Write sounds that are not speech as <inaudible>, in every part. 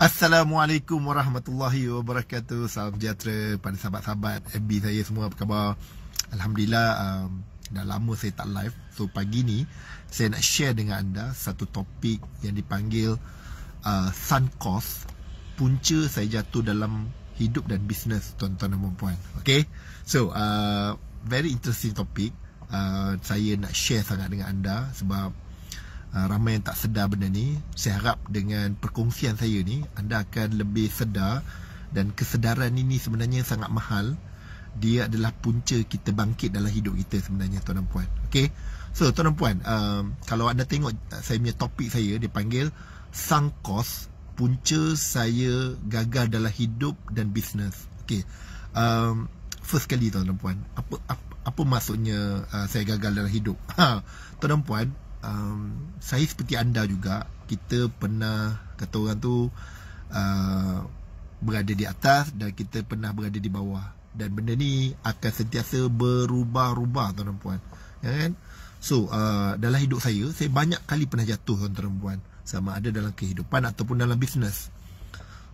Assalamualaikum warahmatullahi wabarakatuh Salam sejahtera pada sahabat-sahabat FB saya semua apa khabar Alhamdulillah um, dah lama saya tak live So pagi ni saya nak share dengan anda Satu topik yang dipanggil uh, Sun cost Punca saya jatuh dalam hidup dan bisnes Tuan-tuan dan puan-puan okay? So uh, very interesting topik uh, Saya nak share sangat dengan anda Sebab Ah, ramai yang tak sedar benda ni saya harap dengan perkongsian saya ni anda akan lebih sedar dan kesedaran ini sebenarnya sangat mahal dia adalah punca kita bangkit dalam hidup kita sebenarnya tuan dan puan Okay, so tuan dan puan um, kalau anda tengok uh, saya punya topik saya dipanggil sunk cost punca saya gagal dalam hidup dan bisnes Okay, um, first kali tuan dan puan apa apa, apa maksudnya uh, saya gagal dalam hidup <laughs> ha tuan dan puan um, saya seperti anda juga kita pernah kata orang tu uh, berada di atas dan kita pernah berada di bawah dan benda ni akan sentiasa berubah-ubah tuan dan puan ya kan so uh, dalam hidup saya saya banyak kali pernah jatuh tuan dan puan sama ada dalam kehidupan ataupun dalam bisnes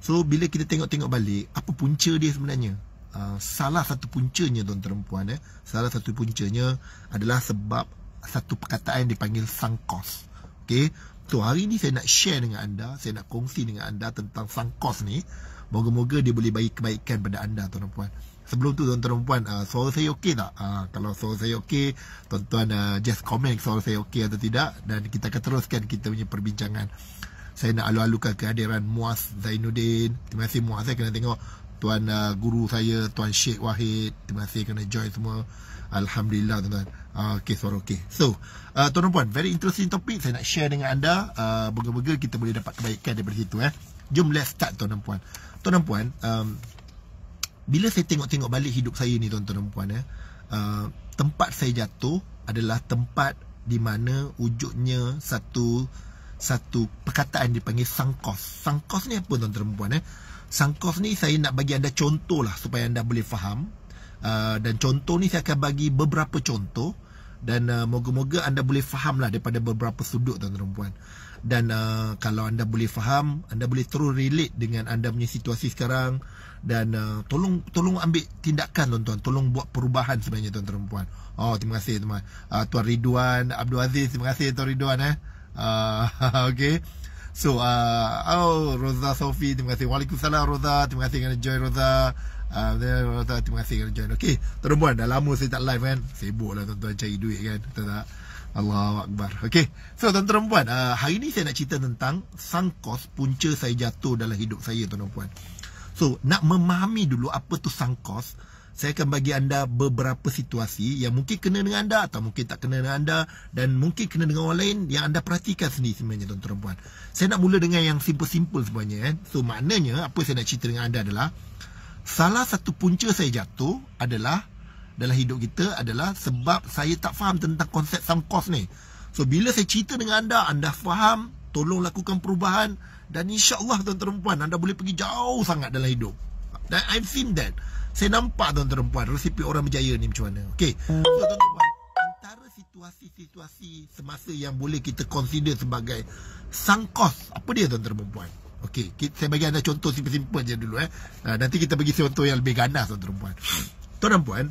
so bila kita tengok-tengok balik apa punca dia sebenarnya uh, salah satu puncanya tuan dan puan eh salah satu puncanya adalah sebab satu perkataan yang dipanggil sunk cost. Okay. So hari ni saya nak share dengan anda, saya nak kongsi dengan anda tentang sunk cost ni. Moga-moga dia boleh bagi kebaikan pada anda tuan dan puan. Sebelum tu tuan-tuan dan puan, uh, suara saya okey tak? Uh, kalau suara saya okey, tuan-tuan uh, just comment suara saya okey atau tidak dan kita akan teruskan kita punya perbincangan. Saya nak alu-alukan kehadiran Muaz Zainuddin. Terima kasih Muaz saya kena tengok tuan uh, guru saya, tuan Sheikh Wahid. Terima kasih kena join semua. Alhamdulillah tuan-tuan. Okay, suara okay. So, uh, tuan dan puan, very interesting topic. Saya nak share dengan anda. Uh, Boga-boga kita boleh dapat kebaikan daripada situ. Eh. Jom let's start, tuan dan puan. Tuan dan puan, um, bila saya tengok-tengok balik hidup saya ni, tuan-tuan dan puan, eh, uh, tempat saya jatuh adalah tempat di mana wujudnya satu satu perkataan dipanggil sangkos. Sangkos ni apa tuan-tuan dan puan? Eh? Sangkos ni saya nak bagi anda contoh lah supaya anda boleh faham. Uh, dan contoh ni saya akan bagi beberapa contoh uh, dan uh, moga-moga anda boleh faham lah daripada beberapa sudut tuan-tuan dan puan dan uh, kalau anda boleh faham anda boleh terus relate dengan anda punya situasi sekarang dan uh, tolong tolong ambil tindakan tuan-tuan tolong buat perubahan sebenarnya tuan-tuan dan puan oh terima kasih tuan uh, tuan Ridwan Abdul Aziz terima kasih tuan Ridwan eh uh, <laughs> okey so uh, oh Roza Sofi terima kasih Waalaikumsalam Roza terima kasih kerana join Roza Ah, terima kasih kerana join. Okey, tuan puan dah lama saya tak live kan. Sibuklah tuan-tuan cari duit kan. Betul tak? Allahu Akbar. Okey. So tuan-tuan puan, ah, hari ni saya nak cerita tentang sang kos punca saya jatuh dalam hidup saya tuan-tuan puan. So nak memahami dulu apa tu sang kos, saya akan bagi anda beberapa situasi yang mungkin kena dengan anda atau mungkin tak kena dengan anda dan mungkin kena dengan orang lain yang anda perhatikan sendiri sebenarnya tuan-tuan puan. Saya nak mula dengan yang simple-simple sebenarnya kan. Eh. So maknanya apa saya nak cerita dengan anda adalah salah satu punca saya jatuh adalah dalam hidup kita adalah sebab saya tak faham tentang konsep sum cost ni. So bila saya cerita dengan anda, anda faham, tolong lakukan perubahan dan insya-Allah tuan-tuan dan puan anda boleh pergi jauh sangat dalam hidup. Dan I've seen that. Saya nampak tuan-tuan dan puan resipi orang berjaya ni macam mana. Okay. So tuan-tuan puan, antara situasi-situasi semasa yang boleh kita consider sebagai sum cost, apa dia tuan-tuan dan puan? Okey, saya bagi anda contoh simple-simple je dulu eh. Uh, nanti kita bagi contoh yang lebih ganas tuan-tuan dan puan. Tuan dan puan,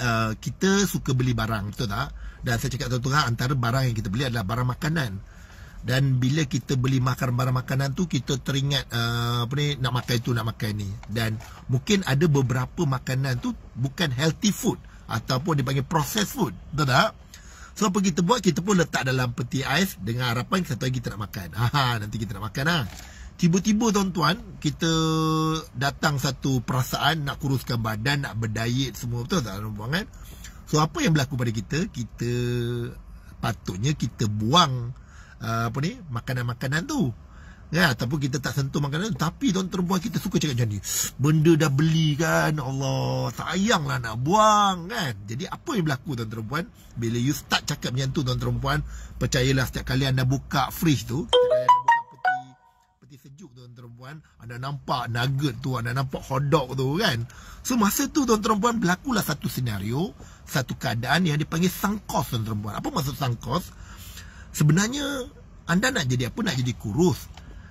uh, ah, kita suka beli barang, betul tak? Dan saya cakap tuan-tuan, antara barang yang kita beli adalah barang makanan. Dan bila kita beli makan barang makanan tu, kita teringat uh, apa ni, nak makan itu, nak makan ni. Dan mungkin ada beberapa makanan tu bukan healthy food ataupun dipanggil processed food, betul tak? So apa kita buat Kita pun letak dalam peti ais Dengan harapan satu lagi kita nak makan Haha <laughs> nanti kita nak makan lah Tiba-tiba tuan-tuan Kita datang satu perasaan Nak kuruskan badan Nak berdiet semua Betul tak tuan-tuan kan So apa yang berlaku pada kita Kita patutnya kita buang ah, apa ni makanan-makanan tu Ya, ataupun kita tak sentuh makanan Tapi tuan terbuat kita suka cakap macam ni Benda dah beli kan Allah Sayanglah nak buang kan Jadi apa yang berlaku tuan terbuat Bila you start cakap macam tu tuan terbuat Percayalah setiap kali anda buka fridge tu anda buka peti peti sejuk tuan perempuan anda nampak nugget tu anda nampak hotdog tu kan so masa tu tuan perempuan berlakulah satu senario satu keadaan yang dipanggil sunk cost tuan perempuan apa maksud sunk sebenarnya anda nak jadi apa nak jadi kurus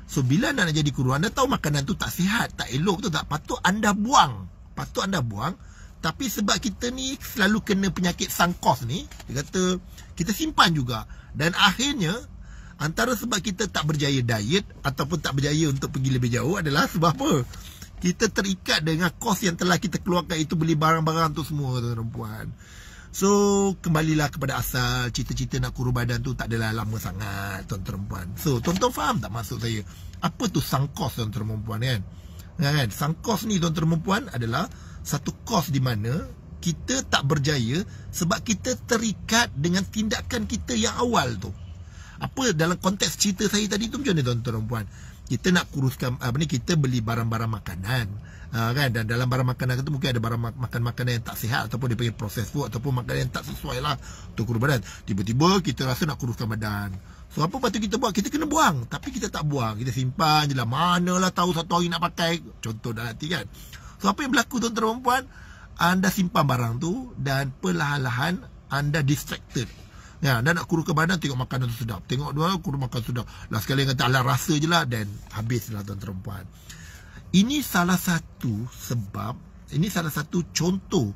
So bila anda nak jadi kuru Anda tahu makanan tu tak sihat Tak elok tu tak Patut anda buang Patut anda buang Tapi sebab kita ni Selalu kena penyakit sangkos ni Dia kata Kita simpan juga Dan akhirnya Antara sebab kita tak berjaya diet Ataupun tak berjaya untuk pergi lebih jauh Adalah sebab apa Kita terikat dengan kos yang telah kita keluarkan Itu beli barang-barang tu semua tu perempuan. So kembalilah kepada asal Cita-cita nak kurus badan tu tak adalah lama sangat Tuan perempuan So tuan-tuan faham tak maksud saya Apa tu sunk cost tuan perempuan kan? kan kan sunk cost ni tuan perempuan adalah satu kos di mana kita tak berjaya sebab kita terikat dengan tindakan kita yang awal tu apa dalam konteks cerita saya tadi tu macam mana tuan-tuan dan puan kita nak kuruskan apa ni kita beli barang-barang makanan uh, kan dan dalam barang makanan itu mungkin ada barang makan makanan yang tak sihat ataupun dia panggil proses food ataupun makanan yang tak sesuai lah untuk kurus badan tiba-tiba kita rasa nak kuruskan badan so apa patut kita buat kita kena buang tapi kita tak buang kita simpan je lah manalah tahu satu hari nak pakai contoh dah nanti kan so apa yang berlaku tuan-tuan dan puan anda simpan barang tu dan perlahan-lahan anda distracted Ya, dan nak kurus ke badan tengok makanan tu sedap. Tengok dua kurus makan sedap. Lah sekali kata ala rasa je lah dan habis lah tuan perempuan. Ini salah satu sebab, ini salah satu contoh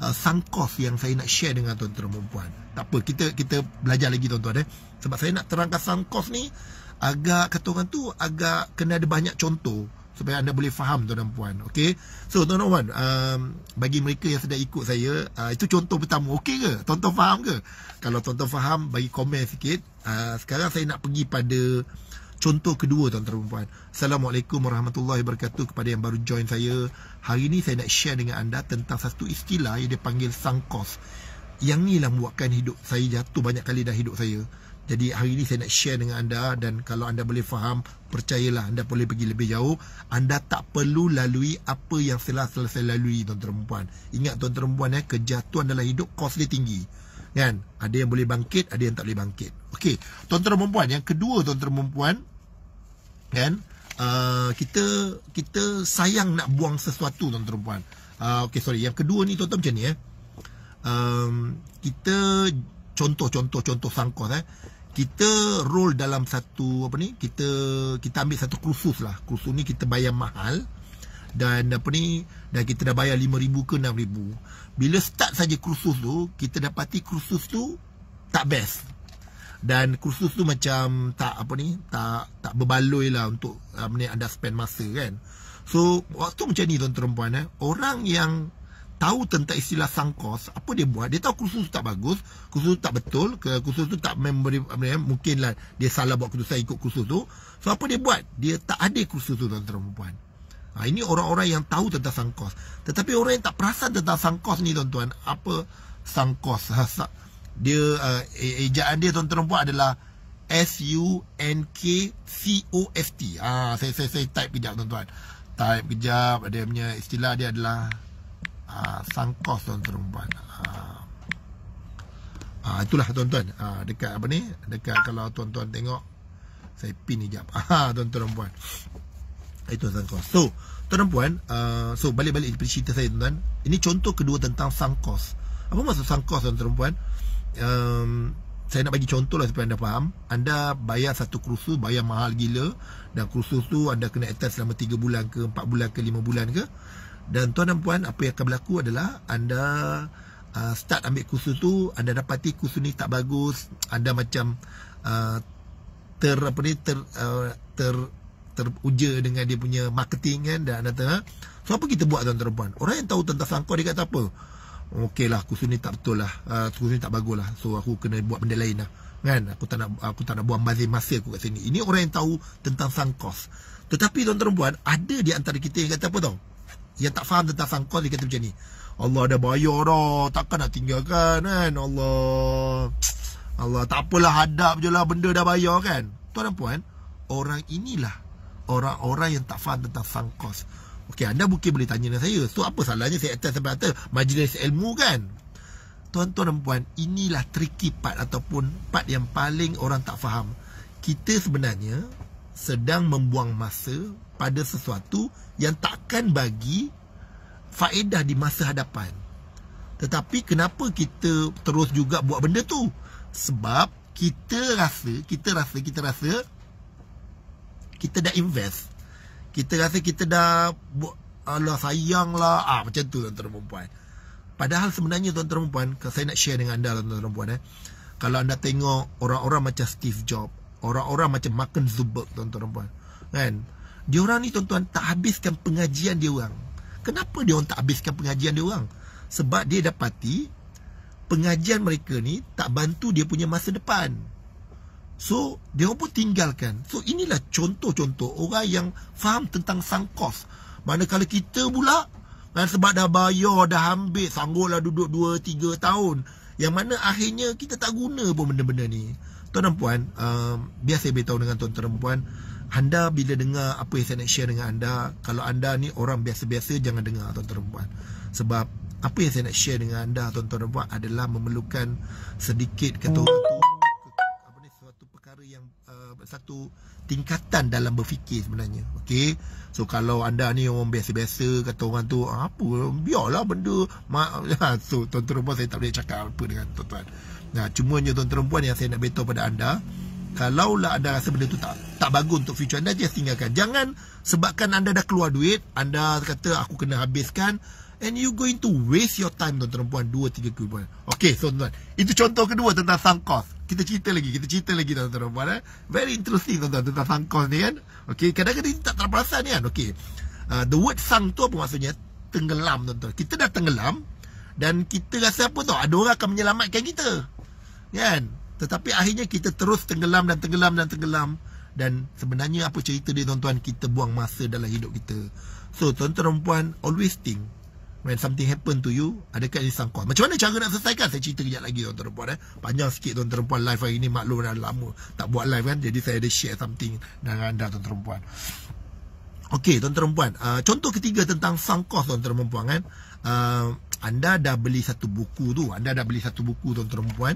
uh, sangkos yang saya nak share dengan tuan perempuan. Tak apa, kita kita belajar lagi tuan-tuan eh. Sebab saya nak terangkan sangkos ni agak kata orang tu agak kena ada banyak contoh supaya anda boleh faham tuan dan puan okey so tuan dan puan um, bagi mereka yang sedang ikut saya uh, itu contoh pertama okay ke tuan-tuan faham ke kalau tuan-tuan faham bagi komen sikit uh, sekarang saya nak pergi pada contoh kedua tuan-tuan dan puan assalamualaikum warahmatullahi wabarakatuh kepada yang baru join saya hari ini saya nak share dengan anda tentang satu istilah yang dipanggil sunk cost yang lah membuatkan hidup saya jatuh banyak kali dah hidup saya jadi hari ini saya nak share dengan anda dan kalau anda boleh faham, percayalah anda boleh pergi lebih jauh. Anda tak perlu lalui apa yang telah selesai lalui tuan-tuan perempuan. Ingat tuan-tuan perempuan ya, eh, kejatuhan dalam hidup kos dia tinggi. Kan? Ada yang boleh bangkit, ada yang tak boleh bangkit. Okey, tuan-tuan perempuan, yang kedua tuan-tuan perempuan, kan? Uh, kita kita sayang nak buang sesuatu tuan-tuan perempuan. Uh, ah, Okey, sorry. Yang kedua ni tuan-tuan macam ni eh. Um, kita contoh-contoh contoh sangkos eh kita roll dalam satu apa ni kita kita ambil satu kursus lah kursus ni kita bayar mahal dan apa ni dan kita dah bayar lima ribu ke enam ribu. bila start saja kursus tu kita dapati kursus tu tak best dan kursus tu macam tak apa ni tak tak berbaloi lah untuk apa ni anda spend masa kan so waktu macam ni tuan-tuan puan eh orang yang tahu tentang istilah sunk cost, apa dia buat? Dia tahu kursus tak bagus, kursus tak betul, kursus tu tak memberi, eh, mungkinlah dia salah buat keputusan ikut kursus tu. So, apa dia buat? Dia tak ada kursus tu, tuan-tuan perempuan. Ha, ini orang-orang yang tahu tentang sunk cost. Tetapi orang yang tak perasan tentang sunk cost ni, tuan-tuan, apa sunk cost? Ha, dia, uh, ejaan dia, tuan-tuan perempuan adalah S-U-N-K-C-O-S-T. Ha, saya, saya, saya type kejap, tuan-tuan. Type kejap, dia punya istilah dia adalah... Ah, sangkos kos tuan-tuan puan ha, ah. ah, itulah tuan-tuan ha, dekat apa ni dekat kalau tuan-tuan tengok saya pin hijab ha, <laughs> tuan-tuan perempuan, itu sangkos. so tuan-tuan puan uh, so balik-balik daripada cerita saya tuan-tuan ini contoh kedua tentang sangkos. apa maksud sangkos kos tuan-tuan puan um, ehm, saya nak bagi contoh lah supaya anda faham anda bayar satu kursus bayar mahal gila dan kursus tu anda kena atas selama 3 bulan ke 4 bulan ke 5 bulan ke dan tuan dan puan apa yang akan berlaku adalah anda uh, start ambil kursus tu anda dapati kursus ni tak bagus, anda macam uh, ter apa ni ter uh, ter teruja dengan dia punya marketing kan dan anda tengah. So apa kita buat tuan-tuan puan? Orang yang tahu tentang sangkau dia kata apa? Okey lah, aku sini tak betul lah. Uh, aku sini tak bagus lah. So aku kena buat benda lain lah. Kan? Aku tak nak, aku tak nak buang bazir masa aku kat sini. Ini orang yang tahu tentang sangkau Tetapi tuan-tuan puan, ada di antara kita yang kata apa tau? yang tak faham tentang sang call dia kata macam ni Allah dah bayar dah takkan nak tinggalkan kan Allah Allah tak apalah hadap je lah benda dah bayar kan tuan dan puan orang inilah orang-orang yang tak faham tentang sang cost Okey, anda mungkin boleh tanya dengan saya. So, apa salahnya saya atas sampai atas majlis ilmu kan? Tuan-tuan dan puan, inilah tricky part ataupun part yang paling orang tak faham. Kita sebenarnya sedang membuang masa pada sesuatu yang takkan bagi faedah di masa hadapan. Tetapi kenapa kita terus juga buat benda tu? Sebab kita rasa, kita rasa, kita rasa kita dah invest. Kita rasa kita dah buat Allah sayanglah. Ah macam tu tuan-tuan dan puan. Padahal sebenarnya tuan-tuan dan puan, saya nak share dengan anda lah, tuan-tuan dan puan eh. Kalau anda tengok orang-orang macam Steve Jobs, orang-orang macam Mark Zuckerberg tuan-tuan dan puan. Kan? Diorang ni tuan-tuan tak habiskan pengajian dia orang. Kenapa dia orang tak habiskan pengajian dia orang? Sebab dia dapati pengajian mereka ni tak bantu dia punya masa depan. So, dia orang pun tinggalkan. So, inilah contoh-contoh orang yang faham tentang sangkos. Manakala kita pula, kan sebab dah bayar, dah ambil, sanggullah duduk 2-3 tahun. Yang mana akhirnya kita tak guna pun benda-benda ni. Tuan dan puan, um, biasa saya beritahu dengan tuan-tuan dan puan, -tuan, anda bila dengar apa yang saya nak share dengan anda kalau anda ni orang biasa-biasa jangan dengar tuan-tuan dan puan sebab apa yang saya nak share dengan anda tuan-tuan dan puan adalah memerlukan sedikit kata orang tu apa ni suatu perkara yang eh, satu tingkatan dalam berfikir sebenarnya okey so kalau anda ni orang biasa-biasa kata orang tu ah, apa biarlah benda ma <laughs> ha, so tuan-tuan dan saya tak boleh cakap apa dengan tuan-tuan nah cumanya tuan-tuan dan yang saya nak beritahu pada anda Kalaulah anda rasa benda tu tak tak bagus untuk future anda, just tinggalkan. Jangan sebabkan anda dah keluar duit, anda kata aku kena habiskan. And you going to waste your time tuan-tuan perempuan tiga 3 kuih Okay so tuan-tuan Itu contoh kedua tentang sunk cost Kita cerita lagi Kita cerita lagi tuan-tuan perempuan eh. Very interesting tuan-tuan tentang sunk cost ni kan Okay kadang-kadang kita tak terperasan ni kan Okay uh, The word sunk tu apa maksudnya Tenggelam tuan-tuan Kita dah tenggelam Dan kita rasa apa tau Ada orang akan menyelamatkan kita Kan tetapi akhirnya kita terus tenggelam dan tenggelam dan tenggelam Dan sebenarnya apa cerita dia tuan-tuan Kita buang masa dalam hidup kita So tuan-tuan dan puan always think When something happen to you Adakah ini sangkut Macam mana cara nak selesaikan Saya cerita kejap lagi tuan-tuan dan puan eh? Panjang sikit tuan-tuan dan puan live hari ini Maklum dah lama tak buat live kan Jadi saya ada share something dengan anda tuan-tuan dan puan Okey tuan-tuan dan puan, uh, contoh ketiga tentang sangkau tuan-tuan dan puan kan. Uh, anda dah beli satu buku tu, anda dah beli satu buku tuan-tuan dan puan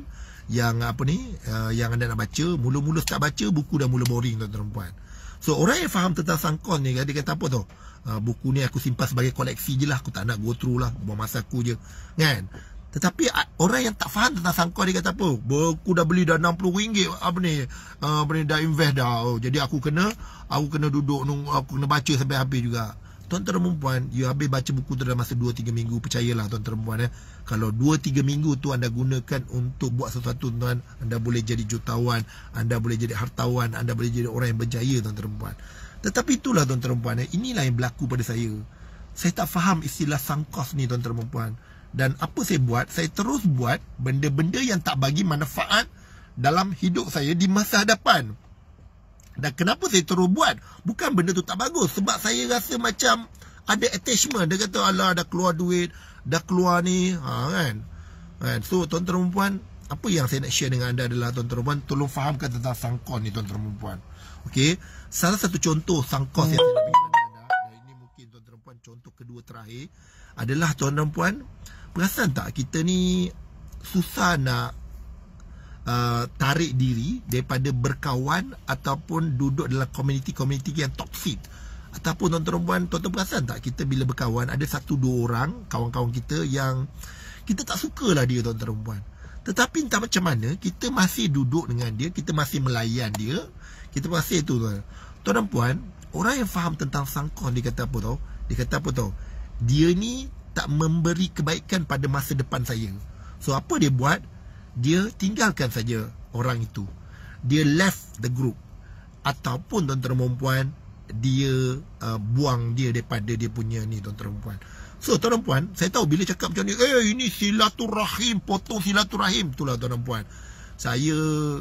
yang apa ni uh, yang anda nak baca mula-mula tak baca buku dah mula boring tuan-tuan dan puan so orang yang faham tentang sangkon ni dia kata apa tu uh, buku ni aku simpan sebagai koleksi je lah aku tak nak go through lah buang masa aku je kan tetapi orang yang tak faham tentang sangkor dia kata apa? buku dah beli dah RM60 apa ni? Uh, apa ni dah invest dah. Oh, jadi aku kena aku kena duduk nung, aku kena baca sampai habis juga tuan-tuan dan perempuan you habis baca buku tu dalam masa 2-3 minggu percayalah tuan-tuan dan perempuan ya. Eh. kalau 2-3 minggu tu anda gunakan untuk buat sesuatu tuan anda boleh jadi jutawan anda boleh jadi hartawan anda boleh jadi orang yang berjaya tuan-tuan dan perempuan tetapi itulah tuan-tuan dan perempuan ya. Eh, inilah yang berlaku pada saya saya tak faham istilah sangkos ni tuan-tuan dan perempuan dan apa saya buat saya terus buat benda-benda yang tak bagi manfaat dalam hidup saya di masa hadapan dan kenapa saya terus buat? Bukan benda tu tak bagus. Sebab saya rasa macam ada attachment. Dia kata, alah dah keluar duit. Dah keluar ni. Ha, kan? kan? So, tuan-tuan perempuan. Apa yang saya nak share dengan anda adalah tuan-tuan perempuan. Tolong fahamkan tentang sangkon ni tuan-tuan perempuan. Okay. Salah satu contoh sangkon yang saya nak bagi kepada anda. Dan ini mungkin tuan-tuan perempuan contoh kedua terakhir. Adalah tuan-tuan perempuan. Perasan tak kita ni susah nak uh, tarik diri daripada berkawan ataupun duduk dalam komuniti-komuniti yang toxic ataupun tuan-tuan perempuan tuan-tuan perasan tak kita bila berkawan ada satu dua orang kawan-kawan kita yang kita tak sukalah dia tuan-tuan perempuan tetapi entah macam mana kita masih duduk dengan dia kita masih melayan dia kita masih itu tuan tuan dan puan orang yang faham tentang sangkon dia kata apa tau dia kata apa tau dia ni tak memberi kebaikan pada masa depan saya so apa dia buat dia tinggalkan saja orang itu. Dia left the group. Ataupun tuan-tuan perempuan, dia uh, buang dia daripada dia punya ni tuan-tuan perempuan. So tuan-tuan perempuan, saya tahu bila cakap macam ni, eh ini silaturahim, potong silaturahim. Itulah tuan-tuan perempuan. Saya,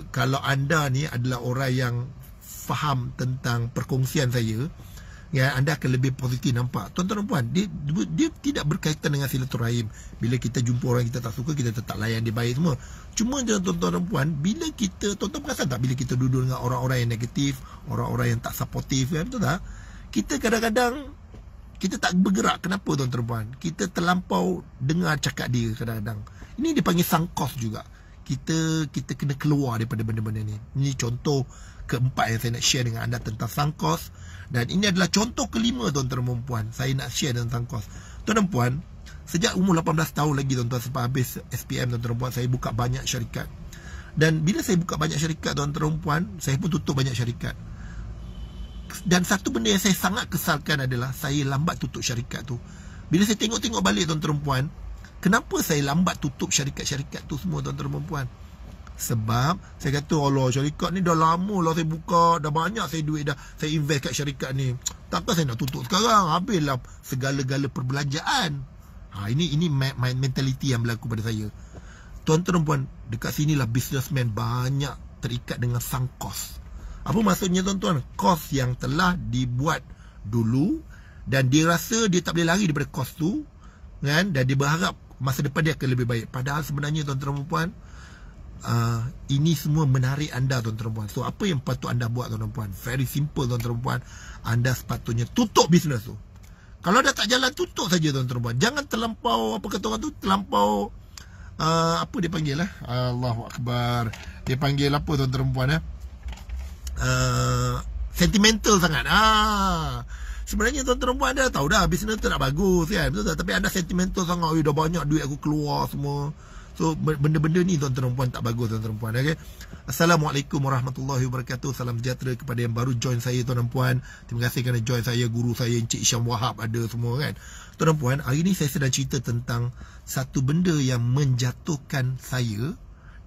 kalau anda ni adalah orang yang faham tentang perkongsian saya, ya anda akan lebih positif nampak tuan-tuan dan puan dia, dia, dia tidak berkaitan dengan silaturahim bila kita jumpa orang kita tak suka kita tetap layan dia baik semua cuma tuan-tuan dan puan bila kita tuan-tuan perasan tak bila kita duduk dengan orang-orang yang negatif orang-orang yang tak supportif ya, betul tak kita kadang-kadang kita tak bergerak kenapa tuan-tuan dan puan kita terlampau dengar cakap dia kadang-kadang ini dipanggil sunk juga kita kita kena keluar daripada benda-benda ni ini contoh keempat yang saya nak share dengan anda tentang sunk cost dan ini adalah contoh kelima tuan-tuan dan puan saya nak share tentang cost tuan dan puan sejak umur 18 tahun lagi tuan-tuan sampai habis SPM tuan-tuan dan puan saya buka banyak syarikat dan bila saya buka banyak syarikat tuan-tuan dan puan saya pun tutup banyak syarikat dan satu benda yang saya sangat kesalkan adalah saya lambat tutup syarikat tu bila saya tengok-tengok balik tuan-tuan dan puan kenapa saya lambat tutup syarikat-syarikat tu semua tuan-tuan dan puan sebab saya kata Allah syarikat ni dah lama lah saya buka Dah banyak saya duit dah Saya invest kat syarikat ni Takkan saya nak tutup sekarang Habislah segala-gala perbelanjaan ha, Ini ini mentaliti yang berlaku pada saya Tuan-tuan dan puan Dekat sinilah businessman banyak terikat dengan sang kos Apa maksudnya tuan-tuan Kos yang telah dibuat dulu Dan dia rasa dia tak boleh lari daripada kos tu kan? Dan dia berharap masa depan dia akan lebih baik Padahal sebenarnya tuan-tuan dan puan-puan uh, ini semua menarik anda tuan perempuan so apa yang patut anda buat tuan perempuan very simple tuan perempuan anda sepatutnya tutup bisnes tu kalau dah tak jalan tutup saja tuan perempuan jangan terlampau apa kata orang tu terlampau uh, apa dia panggil lah eh? Allahuakbar dia panggil apa tuan perempuan eh? Uh, sentimental sangat ah Sebenarnya tuan perempuan anda dah tahu dah Bisnes tu tak bagus kan Betul tak? Tapi anda sentimental sangat Dah banyak duit aku keluar semua So benda-benda ni tuan-tuan perempuan tak bagus tuan-tuan perempuan okay? Assalamualaikum warahmatullahi wabarakatuh Salam sejahtera kepada yang baru join saya tuan-tuan perempuan Terima kasih kerana join saya guru saya Encik Isyam Wahab ada semua kan Tuan-tuan perempuan hari ni saya sedang cerita tentang Satu benda yang menjatuhkan saya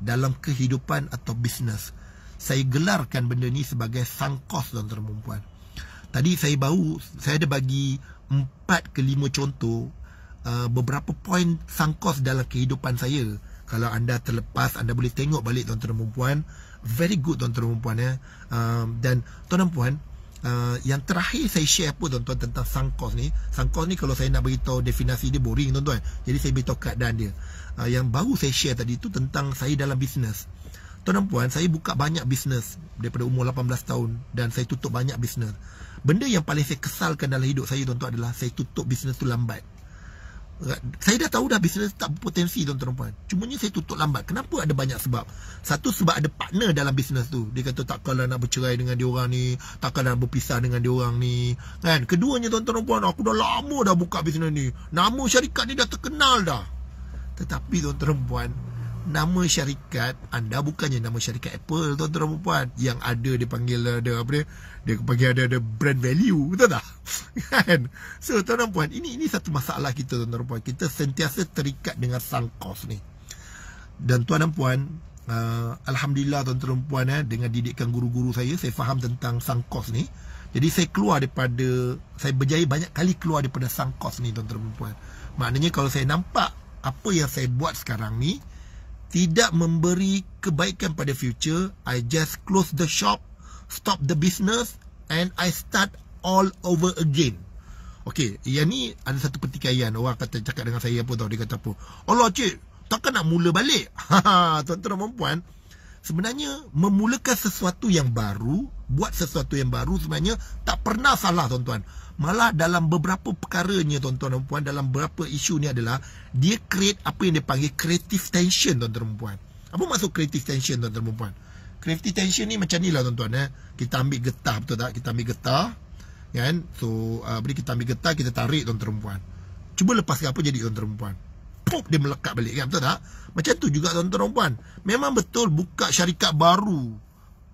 Dalam kehidupan atau bisnes Saya gelarkan benda ni sebagai sang kos tuan-tuan perempuan Tadi saya baru saya ada bagi empat ke lima contoh Uh, beberapa point sangkos dalam kehidupan saya. Kalau anda terlepas, anda boleh tengok balik tuan-tuan dan puan Very good tuan-tuan dan puan ya. Uh, dan tuan-tuan dan puan, uh, yang terakhir saya share pun tuan-tuan tentang sangkos ni. Sangkos ni kalau saya nak beritahu definasi dia boring tuan-tuan. Jadi saya beritahu kad dan dia. Uh, yang baru saya share tadi tu tentang saya dalam bisnes. Tuan dan puan, saya buka banyak bisnes daripada umur 18 tahun dan saya tutup banyak bisnes. Benda yang paling saya kesalkan dalam hidup saya tuan-tuan adalah saya tutup bisnes tu lambat saya dah tahu dah bisnes tak berpotensi tuan-tuan dan puan. Cumanya saya tutup lambat. Kenapa ada banyak sebab? Satu sebab ada partner dalam bisnes tu. Dia kata takkanlah nak bercerai dengan dia orang ni, takkanlah nak berpisah dengan dia orang ni. Kan? Keduanya tuan-tuan dan puan, aku dah lama dah buka bisnes ni. Nama syarikat ni dah terkenal dah. Tetapi tuan-tuan dan puan, nama syarikat anda bukannya nama syarikat Apple tuan-tuan dan puan yang ada dipanggil ada apa dia dia panggil ada ada brand value betul tak <laughs> kan so tuan-tuan dan puan ini ini satu masalah kita tuan-tuan dan puan kita sentiasa terikat dengan sunk cost ni dan tuan dan puan uh, alhamdulillah tuan-tuan dan puan eh, dengan didikan guru-guru saya saya faham tentang sunk cost ni jadi saya keluar daripada saya berjaya banyak kali keluar daripada sunk cost ni tuan-tuan dan puan maknanya kalau saya nampak apa yang saya buat sekarang ni tidak memberi kebaikan pada future, I just close the shop, stop the business and I start all over again. Okay, yang ni ada satu pertikaian orang kata cakap dengan saya apa tau, dia kata pun. Allah cik, takkan nak mula balik? <laughs> Ha, tuan-tuan dan perempuan, sebenarnya memulakan sesuatu yang baru, buat sesuatu yang baru sebenarnya tak pernah salah tuan-tuan. Malah dalam beberapa perkaranya tuan-tuan dan puan dalam beberapa isu ni adalah dia create apa yang dia panggil creative tension tuan-tuan dan puan. Apa maksud creative tension tuan-tuan dan puan? Creative tension ni macam nilah tuan-tuan eh. Kita ambil getah betul tak? Kita ambil getah kan. So uh, ah, bila kita ambil getah kita tarik tuan-tuan dan puan. Cuba lepaskan apa jadi tuan-tuan dan puan? Pop dia melekat balik kan betul tak? Macam tu juga tuan-tuan dan puan. Memang betul buka syarikat baru.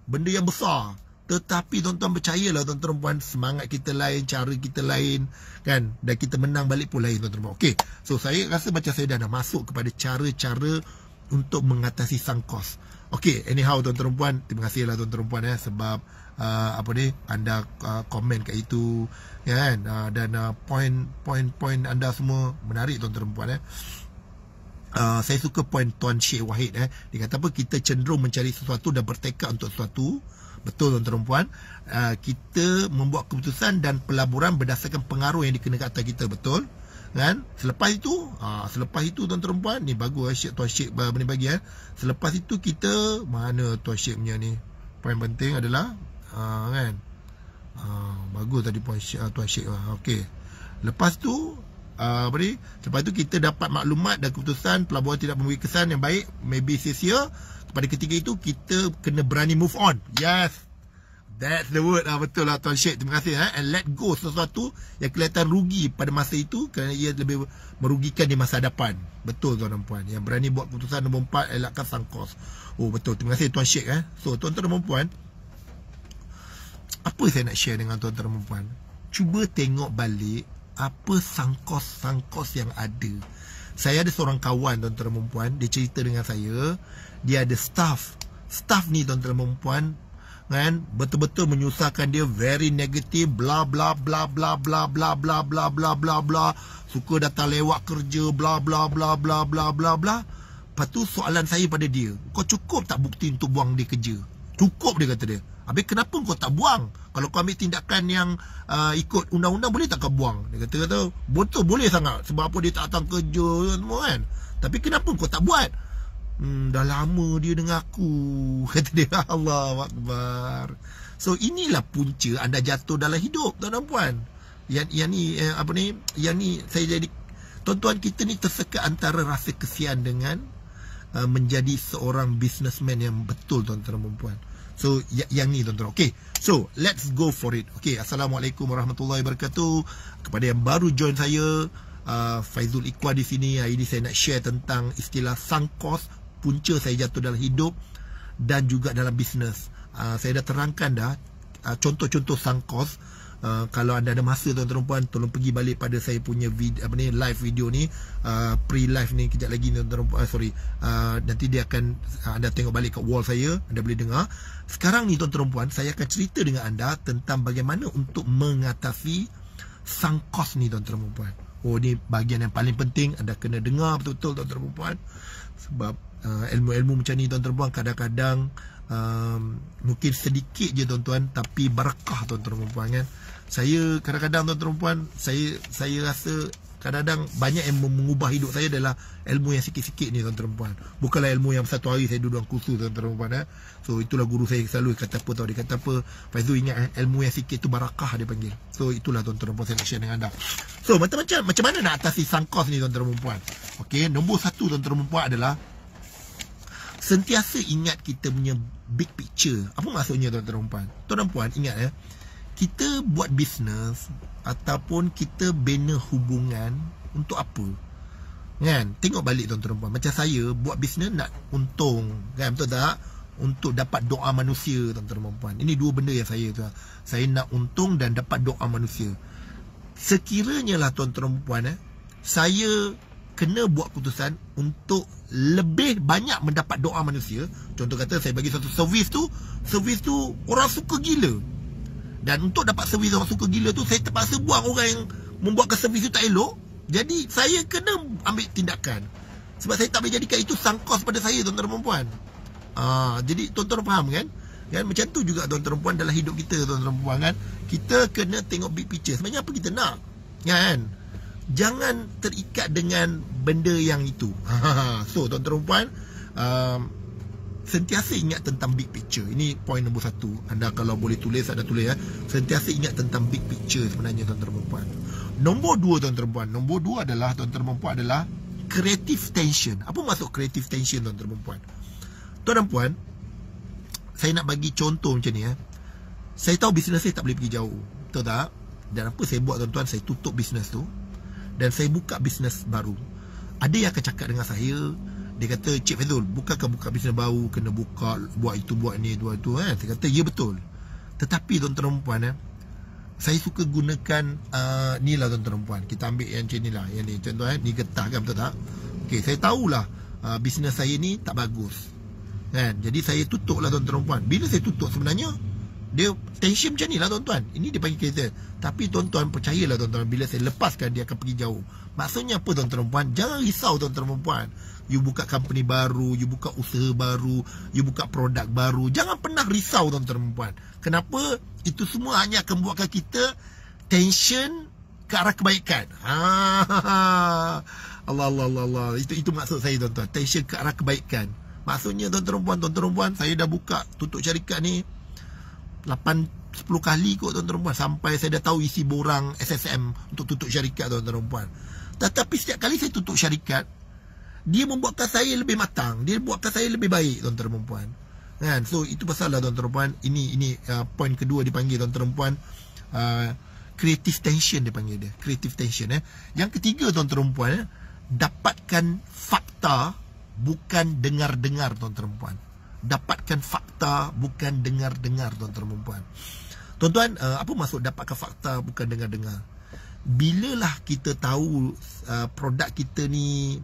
Benda yang besar. Tetapi tuan-tuan percayalah tuan-tuan puan semangat kita lain, cara kita lain kan dan kita menang balik pun lain tuan-tuan Okey. So saya rasa baca saya dah dah masuk kepada cara-cara untuk mengatasi sang kos. Okey, anyhow tuan-tuan puan, terima kasihlah tuan-tuan puan ya eh, sebab uh, apa ni anda uh, komen kat itu ya kan uh, dan uh, point point point anda semua menarik tuan-tuan puan ya. Eh. Uh, saya suka point Tuan Syekh Wahid eh. Dia kata apa Kita cenderung mencari sesuatu Dan bertekad untuk sesuatu uh, betul tuan-tuan puan uh, kita membuat keputusan dan pelaburan berdasarkan pengaruh yang dikenakan atas kita betul kan selepas itu uh, selepas itu tuan-tuan puan ni bagus eh, syek, tuan syek bagi eh, bagi eh. selepas itu kita mana tuan syek punya ni poin penting adalah uh, kan uh, bagus tadi poin syek, tuan syek uh, okey lepas tu Uh, apa ni? Selepas tu kita dapat maklumat dan keputusan pelabuhan tidak memberi kesan yang baik Maybe sia-sia pada ketiga itu kita kena berani move on yes that's the word ah, betul lah Tuan Syed terima kasih eh? and let go sesuatu yang kelihatan rugi pada masa itu kerana ia lebih merugikan di masa hadapan betul tuan dan puan yang berani buat keputusan nombor empat elakkan sang kos oh betul terima kasih Tuan Syed eh? so tuan-tuan dan puan apa saya nak share dengan tuan-tuan dan puan cuba tengok balik apa sangkos-sangkos yang ada saya ada seorang kawan tuan-tuan dan puan dia cerita dengan saya dia ada staff staff ni tuan-tuan dan puan kan betul-betul menyusahkan dia very negative bla bla bla bla bla bla bla bla bla bla bla suka datang lewat kerja bla bla bla bla bla bla bla lepas tu soalan saya pada dia kau cukup tak bukti untuk buang dia kerja cukup dia kata dia Habis kenapa kau tak buang? Kalau kau ambil tindakan yang uh, ikut undang-undang boleh tak kau buang? Dia kata kata betul boleh sangat sebab apa dia tak datang kerja semua kan. Tapi kenapa kau tak buat? Hmm, dah lama dia dengan aku <laughs> Kata dia Allah Akbar So inilah punca anda jatuh dalam hidup Tuan dan puan yang, yang ni eh, Apa ni Yang ni saya jadi Tuan-tuan kita ni tersekat antara rasa kesian dengan uh, Menjadi seorang businessman yang betul Tuan-tuan dan puan So ya-, yang ni tuan-tuan Okay So let's go for it Okay Assalamualaikum warahmatullahi wabarakatuh Kepada yang baru join saya uh, Faizul Iqbal di sini Hari ini saya nak share tentang istilah sunk cost Punca saya jatuh dalam hidup Dan juga dalam bisnes uh, Saya dah terangkan dah uh, Contoh-contoh sunk cost uh, kalau anda ada masa tuan-tuan dan puan tolong pergi balik pada saya punya video, apa ni live video ni uh, pre live ni kejap lagi tuan-tuan dan puan uh, sorry uh, nanti dia akan uh, anda tengok balik kat wall saya anda boleh dengar sekarang ni tuan-tuan dan puan saya akan cerita dengan anda tentang bagaimana untuk mengatasi sang ni tuan-tuan dan puan oh ni bahagian yang paling penting anda kena dengar betul-betul tuan-tuan dan puan sebab uh, ilmu-ilmu macam ni tuan-tuan dan puan kadang-kadang Um, mungkin sedikit je tuan-tuan tapi berkah tuan-tuan dan puan-puan kan saya kadang-kadang tuan-tuan perempuan saya saya rasa kadang-kadang banyak yang mengubah hidup saya adalah ilmu yang sikit-sikit ni tuan-tuan perempuan bukanlah ilmu yang satu hari saya duduk kursus tuan-tuan perempuan eh. so itulah guru saya selalu kata apa tau dia kata apa tu ingat eh, ilmu yang sikit tu barakah dia panggil so itulah tuan-tuan perempuan saya nak share dengan anda so macam-macam macam mana nak atasi sangkos ni tuan-tuan perempuan ok nombor satu tuan-tuan perempuan adalah sentiasa ingat kita punya big picture apa maksudnya tuan-tuan perempuan tuan-tuan perempuan ingat ya eh, kita buat bisnes ataupun kita bina hubungan untuk apa? Kan? Tengok balik tuan-tuan puan. Macam saya buat bisnes nak untung. Kan? Betul tak? Untuk dapat doa manusia tuan-tuan puan. Ini dua benda yang saya tu. Saya nak untung dan dapat doa manusia. Sekiranya lah tuan-tuan puan eh, saya kena buat keputusan untuk lebih banyak mendapat doa manusia. Contoh kata saya bagi satu servis tu, servis tu orang suka gila. Dan untuk dapat servis orang suka gila tu Saya terpaksa buang orang yang Membuat ke servis tu tak elok Jadi saya kena ambil tindakan Sebab saya tak boleh jadikan itu Sangkos pada saya tuan-tuan dan perempuan Aa, ah, Jadi tuan-tuan faham kan Kan? Macam tu juga tuan-tuan perempuan dalam hidup kita tuan-tuan perempuan kan. Kita kena tengok big picture. Sebenarnya apa kita nak? Kan? Jangan terikat dengan benda yang itu. <laughs> so tuan-tuan perempuan, um, sentiasa ingat tentang big picture ini point nombor satu anda kalau boleh tulis anda tulis ya sentiasa ingat tentang big picture sebenarnya tuan-tuan dan puan nombor dua tuan-tuan dan puan nombor dua adalah tuan-tuan dan puan adalah creative tension apa maksud creative tension tuan-tuan dan perempuan. tuan dan puan saya nak bagi contoh macam ni ya saya tahu bisnes saya tak boleh pergi jauh betul tak dan apa saya buat tuan-tuan saya tutup bisnes tu dan saya buka bisnes baru ada yang akan cakap dengan saya dia kata Cik Fazul bukankah buka bisnes baru kena buka buat itu buat ni buat itu kan eh, saya kata ya betul tetapi tuan-tuan dan puan eh, saya suka gunakan uh, ni lah tuan-tuan dan puan kita ambil yang macam ni lah yang ni contoh eh, ni getah kan betul tak okay saya tahulah uh, bisnes saya ni tak bagus kan jadi saya tutup lah tuan-tuan dan puan bila saya tutup sebenarnya dia tension macam ni lah tuan-tuan ini dia panggil kereta tapi tuan-tuan percayalah tuan-tuan bila saya lepaskan dia akan pergi jauh Maksudnya apa tuan-tuan perempuan? Jangan risau tuan-tuan perempuan. You buka company baru, you buka usaha baru, you buka produk baru. Jangan pernah risau tuan-tuan perempuan. Kenapa? Itu semua hanya akan buatkan kita tension ke arah kebaikan. <laughs> Ha, ha, ha, Allah, Allah, Allah, Allah. Itu, itu maksud saya tuan-tuan. Tension ke arah kebaikan. Maksudnya tuan-tuan perempuan, tuan-tuan perempuan, saya dah buka tutup syarikat ni 8-10 kali kot tuan-tuan perempuan. Sampai saya dah tahu isi borang SSM untuk tutup syarikat tuan-tuan perempuan. -tuan. Tetapi setiap kali saya tutup syarikat, dia membuatkan saya lebih matang, dia buatkan saya lebih baik tuan-tuan dan puan. Kan? So itu pasal lah tuan-tuan puan. Ini ini uh, poin kedua dipanggil tuan-tuan puan uh, creative tension dia panggil dia. Creative tension eh. Yang ketiga tuan-tuan puan eh, dapatkan fakta bukan dengar-dengar tuan-tuan puan. Dapatkan fakta bukan dengar-dengar tuan-tuan dan puan. Tuan-tuan, uh, apa maksud dapatkan fakta bukan dengar-dengar? bilalah kita tahu uh, produk kita ni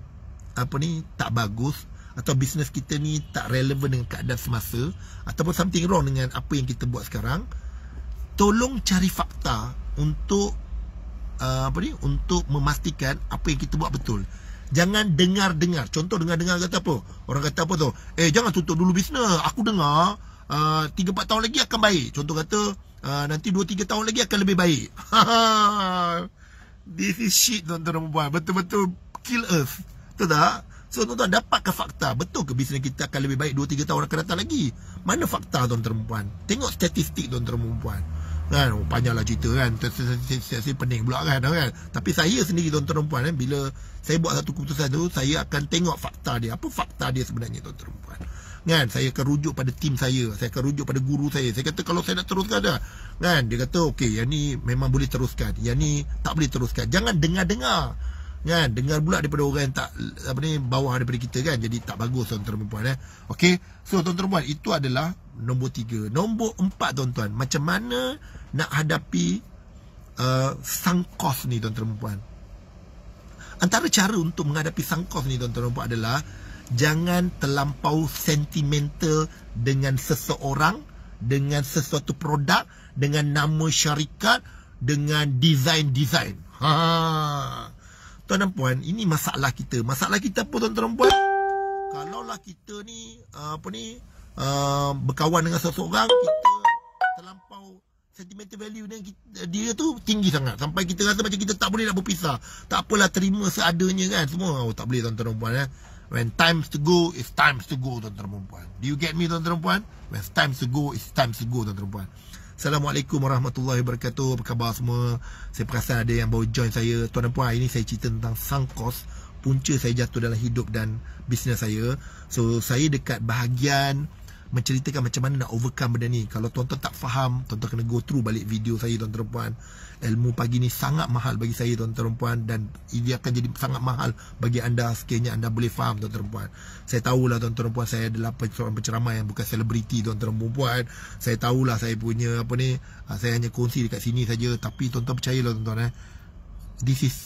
apa ni tak bagus atau bisnes kita ni tak relevan dengan keadaan semasa ataupun something wrong dengan apa yang kita buat sekarang tolong cari fakta untuk uh, apa ni untuk memastikan apa yang kita buat betul jangan dengar-dengar contoh dengar-dengar kata apa orang kata apa tu eh jangan tutup dulu bisnes aku dengar uh, 3 4 tahun lagi akan baik contoh kata Ha, nanti 2-3 tahun lagi akan lebih baik. <laughs> This is shit tuan-tuan dan perempuan. Betul-betul kill earth. Betul tak? So tuan-tuan dapatkan fakta. Betul ke bisnes kita akan lebih baik 2-3 tahun akan datang lagi? Mana fakta tuan-tuan dan perempuan? Tengok statistik tuan-tuan dan perempuan. Kan? Oh, panjanglah cerita kan. Saya pening pula kan. kan? Tapi saya sendiri tuan-tuan dan perempuan. Eh, bila saya buat satu keputusan tu, saya akan tengok fakta dia. Apa fakta dia sebenarnya tuan-tuan dan perempuan? kan saya akan rujuk pada tim saya saya akan rujuk pada guru saya saya kata kalau saya nak teruskan dah kan dia kata okey yang ni memang boleh teruskan yang ni tak boleh teruskan jangan dengar-dengar kan dengar pula daripada orang yang tak apa ni bawah daripada kita kan jadi tak bagus tuan-tuan dan puan eh okey so tuan-tuan dan puan itu adalah nombor tiga, nombor empat tuan-tuan macam mana nak hadapi uh, sang ni tuan-tuan dan puan antara cara untuk menghadapi sang ni tuan-tuan dan puan adalah jangan terlampau sentimental dengan seseorang, dengan sesuatu produk, dengan nama syarikat, dengan design-design. Ha. Tuan dan puan, ini masalah kita. Masalah kita apa tuan-tuan dan puan? Kalaulah kita ni ah, apa ni uh, berkawan dengan seseorang kita terlampau sentimental value dengan kita, dia tu tinggi sangat sampai kita rasa macam kita tak boleh nak berpisah. Tak apalah terima seadanya kan semua. Oh, tak boleh tuan-tuan dan puan eh. Ya. When times to go, it's times to go, tuan-tuan perempuan. Do you get me, tuan-tuan perempuan? When times to go, it's times to go, tuan-tuan perempuan. Assalamualaikum warahmatullahi wabarakatuh. Apa khabar semua? Saya perasan ada yang baru join saya. Tuan dan puan, hari ini saya cerita tentang sunk cost. Punca saya jatuh dalam hidup dan bisnes saya. So, saya dekat bahagian menceritakan macam mana nak overcome benda ni. Kalau tuan-tuan tak faham, tuan-tuan kena go through balik video saya, tuan-tuan perempuan ilmu pagi ni sangat mahal bagi saya tuan-tuan dan puan dan ia akan jadi sangat mahal bagi anda sekiranya anda boleh faham tuan-tuan dan puan. Saya tahulah tuan-tuan dan puan saya adalah seorang penceramah yang bukan selebriti tuan-tuan dan puan. Saya tahulah saya punya apa ni ah, saya hanya kongsi dekat sini saja tapi tuan-tuan percayalah tuan-tuan eh. This is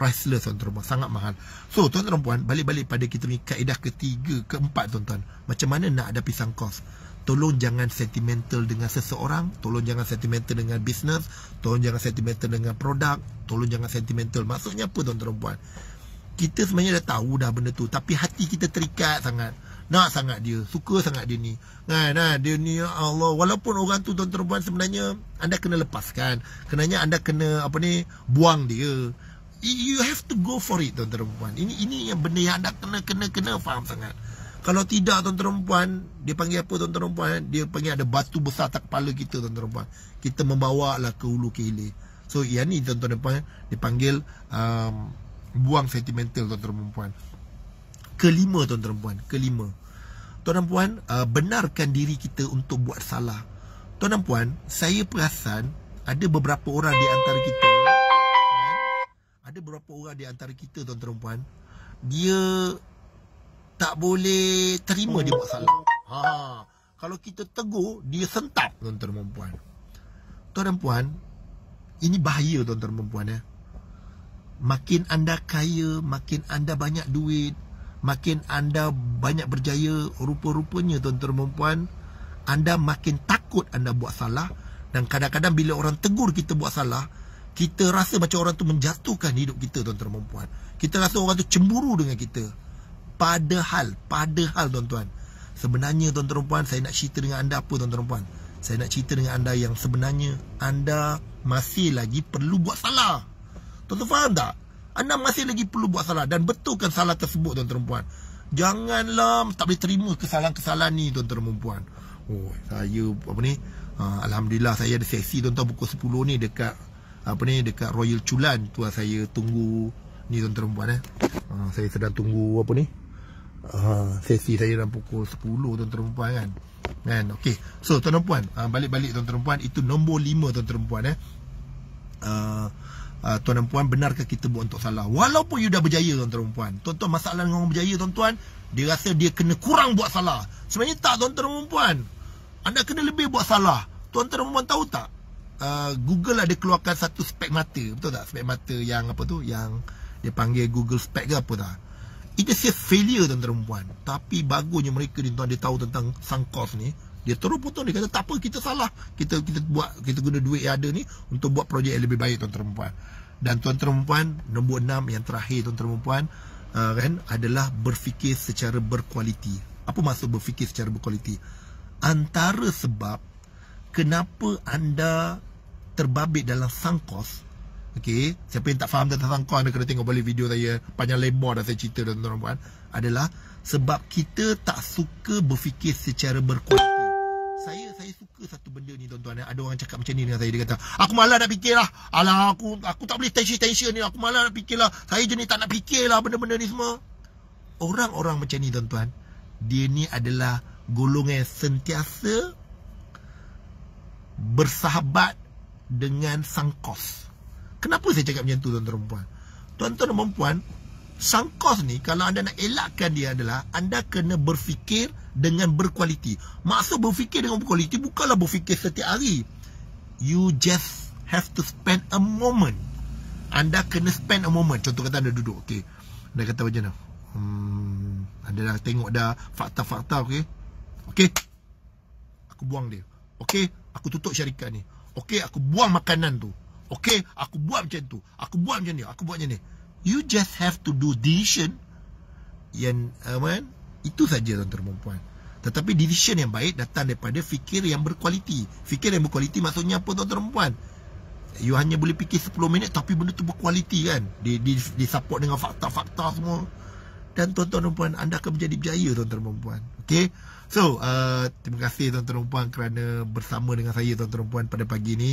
priceless tuan-tuan dan puan. sangat mahal. So tuan-tuan dan puan balik-balik pada kita ni kaedah ketiga keempat tuan-tuan. Macam mana nak ada pisang kos? tolong jangan sentimental dengan seseorang, tolong jangan sentimental dengan bisnes, tolong jangan sentimental dengan produk, tolong jangan sentimental. Maksudnya apa tuan-tuan dan puan? Kita sebenarnya dah tahu dah benda tu, tapi hati kita terikat sangat. Nak sangat dia, suka sangat dia ni. Kan, nah, ha, dia ni ya Allah, walaupun orang tu tuan-tuan puan sebenarnya anda kena lepaskan. Kenanya anda kena apa ni, buang dia. You have to go for it tuan-tuan puan. Ini ini yang benda yang anda kena kena kena faham sangat. Kalau tidak tuan-tuan perempuan, dia panggil apa tuan-tuan perempuan? Dia panggil ada batu besar atas kepala kita tuan-tuan perempuan. Kita lah ke hulu ke hilir. So yang ni tuan-tuan perempuan dipanggil um, buang sentimental tuan-tuan perempuan. Kelima tuan-tuan perempuan, kelima. Tuan dan puan, uh, benarkan diri kita untuk buat salah. Tuan dan puan, saya perasan ada beberapa orang di antara kita kan? Ada beberapa orang di antara kita tuan-tuan perempuan, dia tak boleh terima dia buat salah. Ha. Kalau kita tegur, dia sentap tuan-tuan dan puan. Tuan dan puan, ini bahaya tuan-tuan dan puan ya. Makin anda kaya, makin anda banyak duit, makin anda banyak berjaya, rupa-rupanya tuan-tuan dan puan, anda makin takut anda buat salah dan kadang-kadang bila orang tegur kita buat salah, kita rasa macam orang tu menjatuhkan hidup kita tuan-tuan dan puan. Kita rasa orang tu cemburu dengan kita. Padahal, padahal tuan-tuan Sebenarnya tuan-tuan puan Saya nak cerita dengan anda apa tuan-tuan puan Saya nak cerita dengan anda yang sebenarnya Anda masih lagi perlu buat salah Tuan-tuan faham tak? Anda masih lagi perlu buat salah Dan betulkan salah tersebut tuan-tuan puan Janganlah tak boleh terima kesalahan-kesalahan ni tuan-tuan puan Oh, saya apa ni? Ah, Alhamdulillah saya ada sesi tuan-tuan pukul 10 ni dekat apa ni dekat Royal Chulan tuan saya tunggu ni tuan-tuan puan eh. Ah, saya sedang tunggu apa ni? uh, sesi saya dah pukul 10 tuan-tuan perempuan kan kan okey so tuan-tuan perempuan uh, ha, balik-balik tuan-tuan perempuan itu nombor 5 tuan-tuan perempuan eh uh, ha, uh, tuan-tuan benar ke kita buat untuk salah walaupun you dah berjaya tuan-tuan perempuan tuan-tuan masalah dengan orang berjaya tuan-tuan dia rasa dia kena kurang buat salah sebenarnya tak tuan-tuan perempuan anda kena lebih buat salah tuan-tuan perempuan tahu tak Uh, Google ada keluarkan satu spek mata Betul tak? Spek mata yang apa tu Yang dia panggil Google spek ke apa tak? It is failure tuan perempuan Tapi bagusnya mereka ni tuan Dia tahu tentang sang cost ni Dia terus potong Dia kata tak apa kita salah Kita kita buat Kita guna duit yang ada ni Untuk buat projek yang lebih baik tuan perempuan Dan tuan perempuan Nombor enam yang terakhir tuan perempuan uh, kan, Adalah berfikir secara berkualiti Apa maksud berfikir secara berkualiti Antara sebab Kenapa anda terbabit dalam sang kos Okay, siapa yang tak faham tentang coin Kena tengok balik video saya Panjang lebar dah saya cerita tuan-tuan puan Adalah Sebab kita tak suka berfikir secara berkualiti Saya saya suka satu benda ni tuan-tuan Ada orang cakap macam ni dengan saya Dia kata Aku malah nak fikir lah Alah aku aku tak boleh tension-tension ni Aku malah nak fikir lah Saya jenis tak nak fikir lah benda-benda ni semua Orang-orang macam ni tuan-tuan Dia ni adalah Golongan sentiasa Bersahabat Dengan sangkos. Kenapa saya cakap macam tu tuan-tuan dan puan? Tuan-tuan dan puan, sang ni kalau anda nak elakkan dia adalah anda kena berfikir dengan berkualiti. Maksud berfikir dengan berkualiti bukanlah berfikir setiap hari. You just have to spend a moment. Anda kena spend a moment. Contoh kata anda duduk, okey. Anda kata macam mana? Hmm, anda dah tengok dah fakta-fakta, okey. Okey. Aku buang dia. Okey, aku tutup syarikat ni. Okey, aku buang makanan tu. Okay, aku buat macam tu. Aku buat macam ni. Aku buat macam ni. You just have to do decision. Yang, amen. Kan? Itu saja tuan tuan perempuan. Tetapi decision yang baik datang daripada fikir yang berkualiti. Fikir yang berkualiti maksudnya apa tuan tuan perempuan? You hanya boleh fikir 10 minit tapi benda tu berkualiti kan? Di, di, di support dengan fakta-fakta semua. Dan tuan tuan perempuan, anda akan menjadi berjaya tuan tuan perempuan. Okay? So, uh, terima kasih tuan tuan perempuan kerana bersama dengan saya tuan tuan perempuan pada pagi ini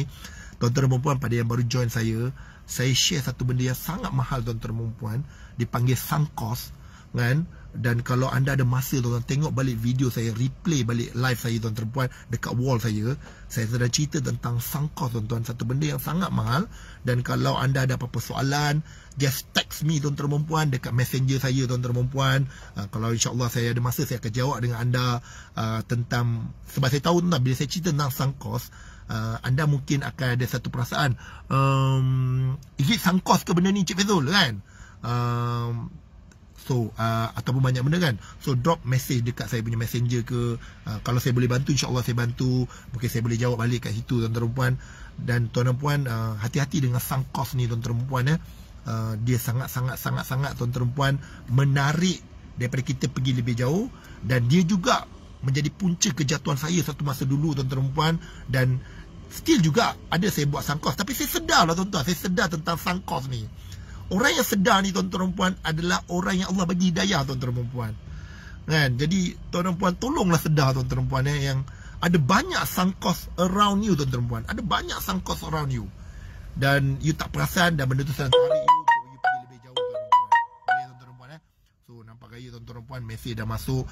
tuan-tuan dan puan pada yang baru join saya saya share satu benda yang sangat mahal tuan-tuan dan puan dipanggil sunk cost kan dan kalau anda ada masa tuan-tuan tengok balik video saya replay balik live saya tuan-tuan dan puan dekat wall saya saya sedang cerita tentang sunk cost tuan-tuan satu benda yang sangat mahal dan kalau anda ada apa-apa soalan just text me tuan-tuan dan puan dekat messenger saya tuan-tuan dan puan uh, kalau insyaallah saya ada masa saya akan jawab dengan anda uh, tentang sebab saya tahu tuan-tuan bila saya cerita tentang sunk cost uh, anda mungkin akan ada satu perasaan um, is it sunk cost ke benda ni Cik Fazul kan um, so uh, ataupun banyak benda kan so drop message dekat saya punya messenger ke uh, kalau saya boleh bantu insyaAllah saya bantu mungkin saya boleh jawab balik kat situ tuan-tuan dan puan dan tuan-tuan puan uh, hati-hati dengan sunk cost ni tuan-tuan puan eh. Uh, dia sangat-sangat sangat-sangat tuan-tuan puan menarik daripada kita pergi lebih jauh dan dia juga menjadi punca kejatuhan saya satu masa dulu tuan-tuan dan puan dan still juga ada saya buat sangkos tapi saya sedarlah tuan-tuan saya sedar tentang sangkos ni orang yang sedar ni tuan-tuan dan puan adalah orang yang Allah bagi hidayah tuan-tuan dan puan kan jadi tuan-tuan dan puan tolonglah sedar tuan-tuan dan puan eh, yang ada banyak sangkos around you tuan-tuan dan puan ada banyak sangkos around you dan you tak perasan dan benda tu sangat message dah masuk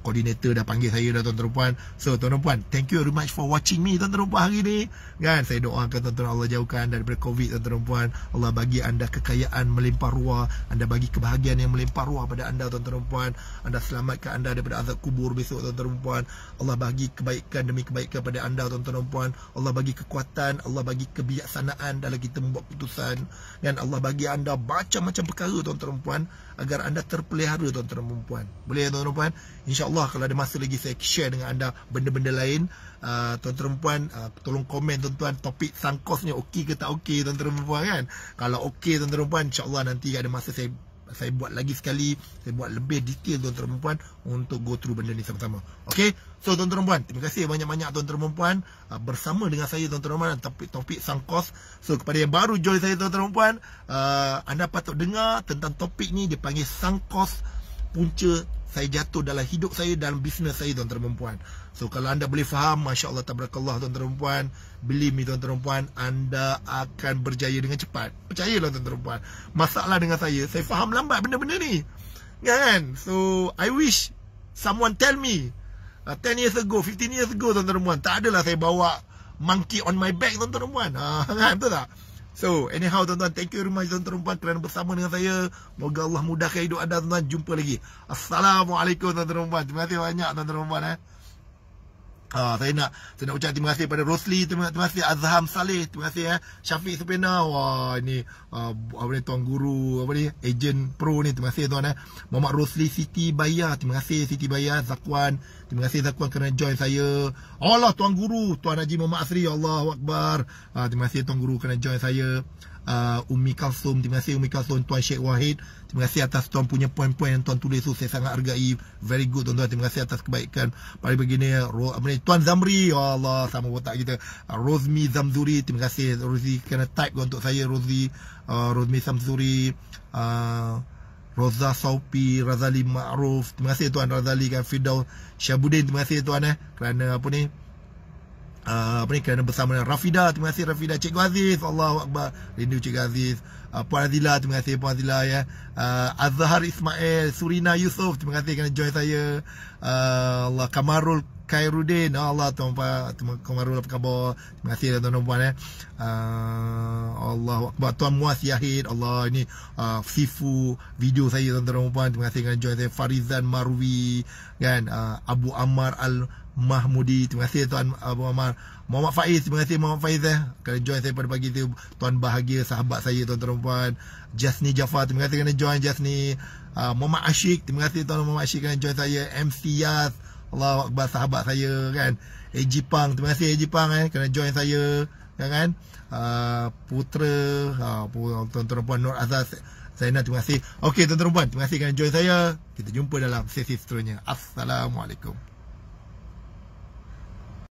koordinator uh, dah panggil saya dah tuan-tuan puan so tuan-tuan puan thank you very much for watching me tuan-tuan puan hari ni kan saya doakan tuan-tuan Allah jauhkan daripada covid tuan-tuan puan Allah bagi anda kekayaan melimpah ruah anda bagi kebahagiaan yang melimpah ruah pada anda tuan-tuan puan anda selamatkan anda daripada azab kubur besok tuan-tuan puan Allah bagi kebaikan demi kebaikan pada anda tuan-tuan puan Allah bagi kekuatan Allah bagi kebijaksanaan dalam kita membuat keputusan dan Allah bagi anda macam-macam perkara tuan-tuan puan agar anda terpelihara tuan-tuan dan puan-puan. Boleh ya tuan-tuan dan puan? InsyaAllah kalau ada masa lagi saya share dengan anda benda-benda lain. Uh, tuan-tuan dan puan, uh, tolong komen tuan-tuan topik sangkosnya okey ke tak okey tuan-tuan dan puan kan? Kalau okey tuan-tuan dan puan, insyaAllah nanti ada masa saya saya buat lagi sekali saya buat lebih detail tuan-tuan dan puan untuk go through benda ni sama-sama okey so tuan-tuan dan puan terima kasih banyak-banyak tuan-tuan dan puan uh, bersama dengan saya tuan-tuan dan puan topik topik sang kos so kepada yang baru join saya tuan-tuan dan puan uh, anda patut dengar tentang topik ni dipanggil sang kos punca saya jatuh dalam hidup saya dalam bisnes saya tuan-tuan dan puan. So kalau anda boleh faham masya-Allah tabarakallah tuan-tuan dan puan, believe me tuan-tuan dan puan, anda akan berjaya dengan cepat. Percayalah tuan-tuan dan puan. Masalah dengan saya, saya faham lambat benda-benda ni. Kan? So I wish someone tell me uh, 10 years ago, 15 years ago tuan-tuan dan puan, tak adalah saya bawa monkey on my back tuan-tuan dan puan. Ha, <laughs> kan? betul tak? So anyhow tuan-tuan Thank you rumah tuan-tuan perempuan Kerana bersama dengan saya Moga Allah mudahkan hidup anda tuan-tuan Jumpa lagi Assalamualaikum tuan-tuan perempuan Terima kasih banyak tuan-tuan perempuan eh. Ha, saya nak saya nak ucap terima kasih kepada Rosli, terima, terima kasih Azham Saleh, terima kasih eh Syafiq Supena. Wah, ini uh, apa ni tuan guru, apa ni ejen pro ni terima kasih tuan eh. Muhammad Rosli Siti Bayar, terima kasih Siti Bayar, Zakwan, Terima kasih Zakwan kerana join saya. Allah Tuan Guru, Tuan Haji Muhammad Asri, Allah Akbar. Uh, terima kasih Tuan Guru kerana join saya. Uh, Umi Kalsum, terima kasih Umi Kalsum, Tuan sheikh Wahid. Terima kasih atas Tuan punya poin-poin yang Tuan tulis tu. Saya sangat hargai. Very good Tuan-Tuan. Terima kasih atas kebaikan. Pada begini, Ro, Tuan Zamri, ya Allah sama botak kita. Uh, Rozmi Zamzuri, terima kasih Rozi kerana type untuk saya Rozi. Uh, Zamzuri. Uh, Roza Saupi, Razali Ma'ruf. Terima kasih tuan Razali kan Fidau Syabudin. Terima kasih tuan eh kerana apa ni? Uh, apa ni kerana bersama dengan Rafida terima kasih Rafida Cikgu Aziz Allahu Akbar rindu Cikgu Aziz uh, Puan Azila terima kasih Puan Azila ya uh, Azhar Ismail Surina Yusof terima kasih kerana join saya uh, Allah Kamarul Khairuddin. Oh, Allah tuan-tuan, tuan-tuan apa khabar? Terima kasih dah tuan-tuan eh. Uh, Allah buat tuan Muaz Yahid. Allah ini uh, sifu video saya tuan-tuan Terima kasih dengan join saya Farizan Marwi kan uh, Abu Ammar Al Mahmudi. Terima kasih tuan Abu Ammar. Muhammad Faiz, terima kasih Muhammad Faiz eh. Kerana join saya pada pagi tu tuan bahagia sahabat saya tuan-tuan puan. Jasni Jafar, terima kasih kerana join Jasni. Uh, Muhammad Ashik, terima kasih tuan Muhammad Ashik kerana join saya. MC Yaz, Allah Akbar sahabat saya kan AJ eh, Pang terima kasih AJ Pang eh, eh kerana join saya kan kan uh, putra uh, tuan-tuan perempuan Nur Azaz saya nak terima kasih Okay tuan-tuan perempuan terima kasih kerana join saya kita jumpa dalam sesi seterusnya assalamualaikum